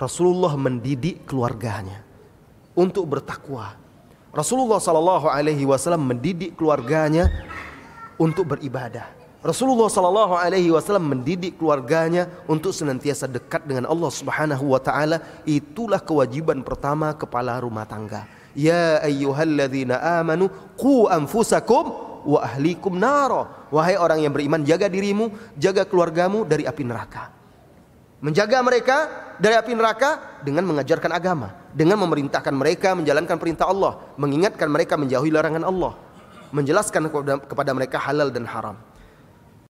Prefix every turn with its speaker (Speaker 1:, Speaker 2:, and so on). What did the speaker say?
Speaker 1: Rasulullah mendidik keluarganya untuk bertakwa. Rasulullah Shallallahu Alaihi Wasallam mendidik keluarganya untuk beribadah. Rasulullah Shallallahu Alaihi Wasallam mendidik keluarganya untuk senantiasa dekat dengan Allah Subhanahu Wa Taala. Itulah kewajiban pertama kepala rumah tangga. Ya ayyuhalladzina amanu qu anfusakum wa ahlikum naro. Wahai orang yang beriman, jaga dirimu, jaga keluargamu dari api neraka. Menjaga mereka dari api neraka dengan mengajarkan agama, dengan memerintahkan mereka menjalankan perintah Allah, mengingatkan mereka menjauhi larangan Allah, menjelaskan kepada mereka halal dan haram.